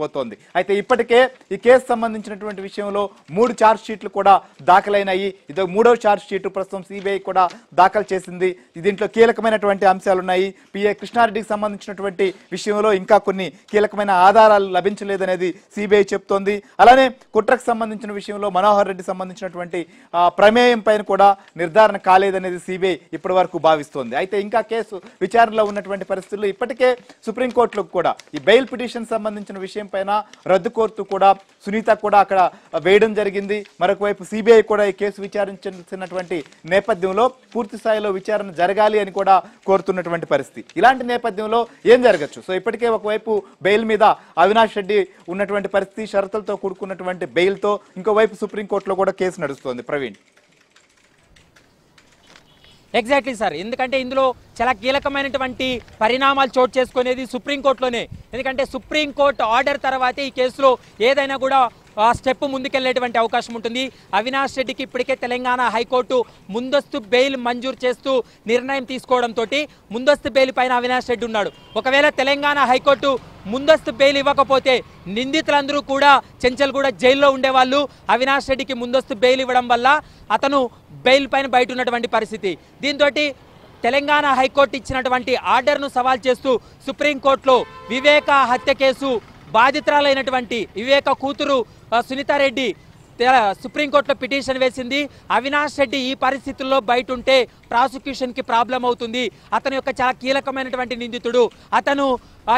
పోతోంది అయితే ఇప్పటికే ఈ కేసు సంబంధించినటువంటి విషయంలో మూడు ఛార్జ్ షీట్లు కూడా దాఖలైనాయి ఇది మూడవ ఛార్జ్ షీట్ ప్రస్తుతం సిబిఐ కూడా దాఖలు చేసింది దీంట్లో కీలకమైనటువంటి అంశాలు ఉన్నాయి పిఏ కృష్ణారెడ్డికి సంబంధించినటువంటి విషయంలో ఇంకా కొన్ని కీలకమైన ఆధారాలు లభించలేదనేది సిబిఐ చెప్తోంది అలానే కుట్రకు సంబంధించిన విషయంలో మనోహర్ రెడ్డి సంబంధించినటువంటి ప్రమేయం పైన కూడా నిర్ధారణ కాలేదనేది సిబిఐ ఇప్పటి వరకు భావిస్తోంది అయితే ఇంకా కేసు విచారణలో ఉన్నటువంటి పరిస్థితుల్లో ఇప్పటికే సుప్రీంకోర్టులకు కూడా ఈ బెయిల్ పిటిషన్ సంబంధించిన విషయం పైన రద్దు కోరుతూ కూడా సునీత కూడా అక్కడ వేయడం జరిగింది మరొక వైపు సిబిఐ కూడా ఈ కేసు విచారించాల్సినటువంటి నేపథ్యంలో పూర్తి స్థాయిలో విచారణ జరగాలి అని కూడా కోరుతున్నటువంటి పరిస్థితి ఇలాంటి నేపథ్యంలో ఏం జరగచ్చు సో ఇప్పటికే ఒకవైపు బెయిల్ మీద అవినాష్ రెడ్డి ఉన్నటువంటి పరిస్థితి షరతులతో కూడుకున్నటువంటి బెయిల్తో ఇంకోవైపు సుప్రీంకోర్టులో కూడా కేసు నడుస్తోంది ప్రవీణ్ ఎగ్జాక్ట్లీ సార్ ఎందుకంటే ఇందులో చాలా కీలకమైనటువంటి పరిణామాలు చోటు చేసుకునేది సుప్రీంకోర్టులోనే ఎందుకంటే సుప్రీంకోర్టు ఆర్డర్ తర్వాతే ఈ కేసులో ఏదైనా కూడా ఆ స్టెప్ ముందుకెళ్లేటువంటి అవకాశం ఉంటుంది అవినాష్ రెడ్డికి ఇప్పటికే తెలంగాణ హైకోర్టు ముందస్తు బెయిల్ మంజూరు చేస్తూ నిర్ణయం తీసుకోవడంతో ముందస్తు బెయిల్ పైన అవినాష్ రెడ్డి ఉన్నాడు ఒకవేళ తెలంగాణ హైకోర్టు ముందస్తు బెయిల్ ఇవ్వకపోతే నిందితులందరూ కూడా చెంచల్గూడ జైల్లో ఉండేవాళ్ళు అవినాష్ రెడ్డికి ముందస్తు బెయిల్ ఇవ్వడం వల్ల అతను బెయిల్ పైన బయట ఉన్నటువంటి పరిస్థితి దీంతో తెలంగాణ హైకోర్టు ఇచ్చినటువంటి ఆర్డర్ను సవాల్ చేస్తూ సుప్రీంకోర్టులో వివేక హత్య కేసు బాధితురాలైనటువంటి వివేక కూతురు సునీతారెడ్డి సుప్రీంకోర్టులో పిటిషన్ వేసింది అవినాష్ రెడ్డి ఈ పరిస్థితుల్లో బయట ఉంటే ప్రాసిక్యూషన్కి ప్రాబ్లం అవుతుంది అతని యొక్క చాలా కీలకమైనటువంటి నిందితుడు అతను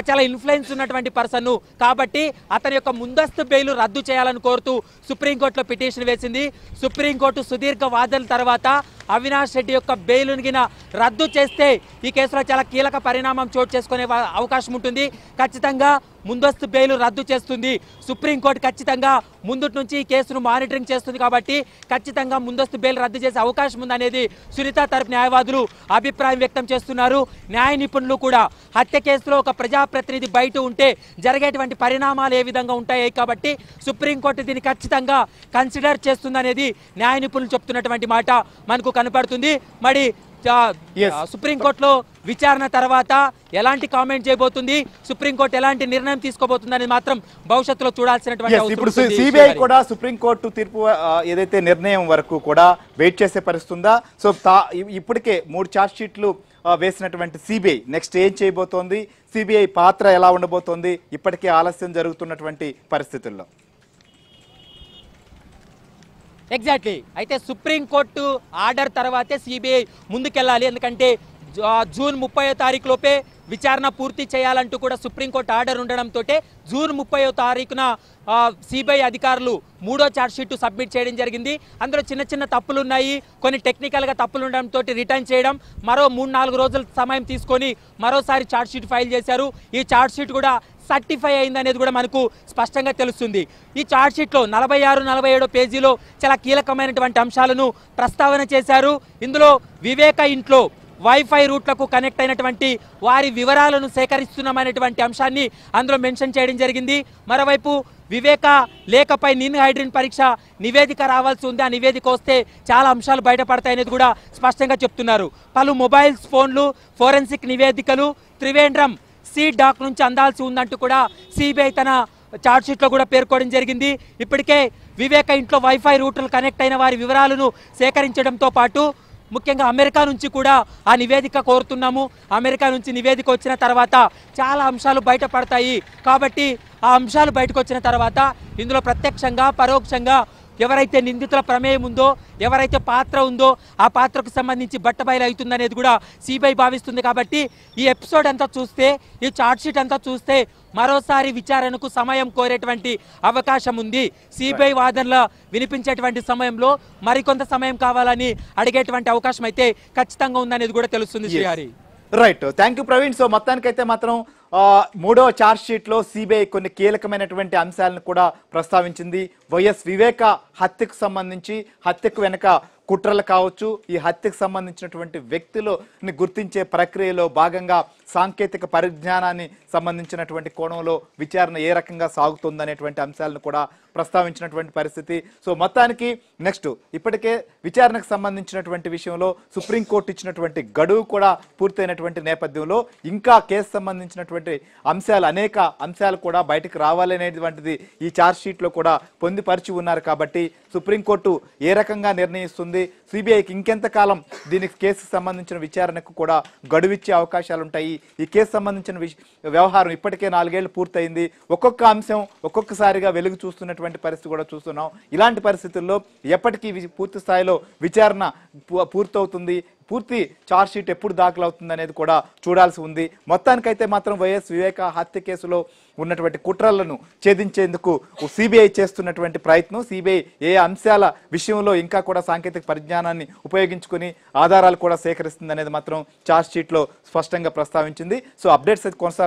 చాలా ఇన్ఫ్లుయెన్స్ ఉన్నటువంటి పర్సన్ కాబట్టి అతని యొక్క ముందస్తు బెయిల్ రద్దు చేయాలని కోరుతూ సుప్రీంకోర్టులో పిటిషన్ వేసింది సుప్రీంకోర్టు సుదీర్ఘ వాదన తర్వాత అవినాష్ రెడ్డి యొక్క బెయిలునిగిన రద్దు చేస్తే ఈ కేసులో చాలా కీలక పరిణామం చోటు చేసుకునే అవకాశం ఉంటుంది ఖచ్చితంగా ముందస్తు బెయిల్ రద్దు చేస్తుంది సుప్రీంకోర్టు ఖచ్చితంగా ముందుటి నుంచి ఈ కేసును మానిటరింగ్ చేస్తుంది కాబట్టి ఖచ్చితంగా ముందస్తు బెయిల్ రద్దు చేసే అవకాశం ఉందనేది సునీత తరపు న్యాయవాదులు అభిప్రాయం వ్యక్తం చేస్తున్నారు న్యాయ నిపుణులు కూడా హత్య కేసులో ఒక ప్రజా ప్రజాప్రతినిధి బయట ఉంటే జరిగేటువంటి పరిణామాలు ఏ విధంగా ఉంటాయి కాబట్టి సుప్రీంకోర్టు దీన్ని ఖచ్చితంగా కన్సిడర్ చేస్తుందనేది న్యాయ నిపుణులు చెప్తున్నటువంటి మాట మనకు కనపడుతుంది మరి సుప్రీంకోర్టులో విచారణ తర్వాత ఎలాంటి కామెంట్ చేయబోతుంది సుప్రీంకోర్టు ఎలాంటి నిర్ణయం తీసుకోబోతుంది అనేది మాత్రం భవిష్యత్తులో చూడాల్సినటువంటి ఇప్పుడు సిబిఐ కూడా సుప్రీంకోర్టు తీర్పు ఏదైతే నిర్ణయం వరకు కూడా వెయిట్ చేసే పరిస్థితుందా సో ఇప్పటికే మూడు ఛార్జ్ షీట్లు వేసినటువంటి సిబిఐ నెక్స్ట్ ఏం చేయబోతోంది సిబిఐ పాత్ర ఎలా ఉండబోతోంది ఇప్పటికే ఆలస్యం జరుగుతున్నటువంటి పరిస్థితుల్లో ఎగ్జాక్ట్లీ అయితే సుప్రీంకోర్టు ఆర్డర్ తర్వాతే సిబిఐ ముందుకెళ్ళాలి ఎందుకంటే జూన్ ముప్పై తారీఖు లోపే విచారణ పూర్తి చేయాలంటూ కూడా సుప్రీంకోర్టు ఆర్డర్ ఉండడంతో జూన్ ముప్పై తారీఖున సిబిఐ అధికారులు మూడో ఛార్జ్షీట్ సబ్మిట్ చేయడం జరిగింది అందులో చిన్న చిన్న తప్పులు ఉన్నాయి కొన్ని టెక్నికల్గా తప్పులు ఉండడంతో రిటర్న్ చేయడం మరో మూడు నాలుగు రోజుల సమయం తీసుకొని మరోసారి ఛార్జ్షీట్ ఫైల్ చేశారు ఈ ఛార్జ్షీట్ కూడా సర్టిఫై అయింది అనేది కూడా మనకు స్పష్టంగా తెలుస్తుంది ఈ ఛార్జ్షీట్లో నలభై ఆరు నలభై ఏడో పేజీలో చాలా కీలకమైనటువంటి అంశాలను ప్రస్తావన చేశారు ఇందులో వివేక ఇంట్లో వైఫై రూట్లకు కనెక్ట్ అయినటువంటి వారి వివరాలను సేకరిస్తున్నామనేటువంటి అంశాన్ని అందులో మెన్షన్ చేయడం జరిగింది మరోవైపు వివేక లేఖపై నిన్ హైడ్రిన్ పరీక్ష నివేదిక రావాల్సి ఉంది ఆ నివేదిక వస్తే చాలా అంశాలు బయటపడతాయనేది కూడా స్పష్టంగా చెప్తున్నారు పలు మొబైల్స్ ఫోన్లు ఫోరెన్సిక్ నివేదికలు త్రివేంద్రం సీ డాక్ నుంచి అందాల్సి ఉందంటూ కూడా సిబిఐ తన ఛార్జ్షీట్లో కూడా పేర్కోవడం జరిగింది ఇప్పటికే వివేక ఇంట్లో వైఫై రూట్లు కనెక్ట్ అయిన వారి వివరాలను సేకరించడంతో పాటు ముఖ్యంగా అమెరికా నుంచి కూడా ఆ నివేదిక కోరుతున్నాము అమెరికా నుంచి నివేదిక వచ్చిన తర్వాత చాలా అంశాలు బయటపడతాయి కాబట్టి ఆ అంశాలు బయటకు వచ్చిన తర్వాత ఇందులో ప్రత్యక్షంగా పరోక్షంగా ఎవరైతే నిందితుల ప్రమేయం ఉందో ఎవరైతే పాత్ర ఉందో ఆ పాత్రకు సంబంధించి బట్టబయలు అవుతుందనేది కూడా సిబిఐ భావిస్తుంది కాబట్టి ఈ ఎపిసోడ్ అంతా చూస్తే ఈ షీట్ అంతా చూస్తే మరోసారి విచారణకు సమయం కోరేటువంటి అవకాశం ఉంది సిబిఐ వాదనల వినిపించేటువంటి సమయంలో మరికొంత సమయం కావాలని అడిగేటువంటి అవకాశం అయితే ఖచ్చితంగా ఉందనేది కూడా తెలుస్తుంది Srihari right thank you Praveen so మొత్తానికైతే మాత్రం మూడవ ఛార్జ్ షీట్లో సిబిఐ కొన్ని కీలకమైనటువంటి అంశాలను కూడా ప్రస్తావించింది వైఎస్ వివేక హత్యకు సంబంధించి హత్యకు వెనక కుట్రలు కావచ్చు ఈ హత్యకు సంబంధించినటువంటి వ్యక్తులు గుర్తించే ప్రక్రియలో భాగంగా సాంకేతిక పరిజ్ఞానాన్ని సంబంధించినటువంటి కోణంలో విచారణ ఏ రకంగా సాగుతుందనేటువంటి అంశాలను కూడా ప్రస్తావించినటువంటి పరిస్థితి సో మొత్తానికి నెక్స్ట్ ఇప్పటికే విచారణకు సంబంధించినటువంటి విషయంలో సుప్రీంకోర్టు ఇచ్చినటువంటి గడువు కూడా పూర్తయినటువంటి నేపథ్యంలో ఇంకా కేసు సంబంధించినటువంటి అంశాలు అనేక అంశాలు కూడా బయటకు రావాలనేటువంటిది ఈ ఛార్జ్షీట్లో కూడా పొందిపరిచి ఉన్నారు కాబట్టి సుప్రీంకోర్టు ఏ రకంగా నిర్ణయిస్తుంది సిబిఐకి ఇంకెంతకాలం దీనికి కేసుకు సంబంధించిన విచారణకు కూడా గడువిచ్చే అవకాశాలు ఉంటాయి ఈ కేసు సంబంధించిన వ్యవహారం ఇప్పటికే నాలుగేళ్లు పూర్తయింది ఒక్కొక్క అంశం ఒక్కొక్కసారిగా వెలుగు చూస్తున్నటువంటి ఉన్నటువంటి పరిస్థితి కూడా చూస్తున్నాం ఇలాంటి పరిస్థితుల్లో ఎప్పటికీ పూర్తి స్థాయిలో విచారణ పూర్తవుతుంది పూర్తి ఛార్జ్ షీట్ ఎప్పుడు దాఖలు అవుతుంది అనేది కూడా చూడాల్సి ఉంది మొత్తానికైతే మాత్రం వైఎస్ వివేక హత్య కేసులో ఉన్నటువంటి కుట్రలను ఛేదించేందుకు సిబిఐ చేస్తున్నటువంటి ప్రయత్నం సిబిఐ ఏ అంశాల విషయంలో ఇంకా కూడా సాంకేతిక పరిజ్ఞానాన్ని ఉపయోగించుకుని ఆధారాలు కూడా సేకరిస్తుంది అనేది మాత్రం ఛార్జ్ షీట్లో స్పష్టంగా ప్రస్తావించింది సో అప్డేట్స్ అయితే కొనసాగు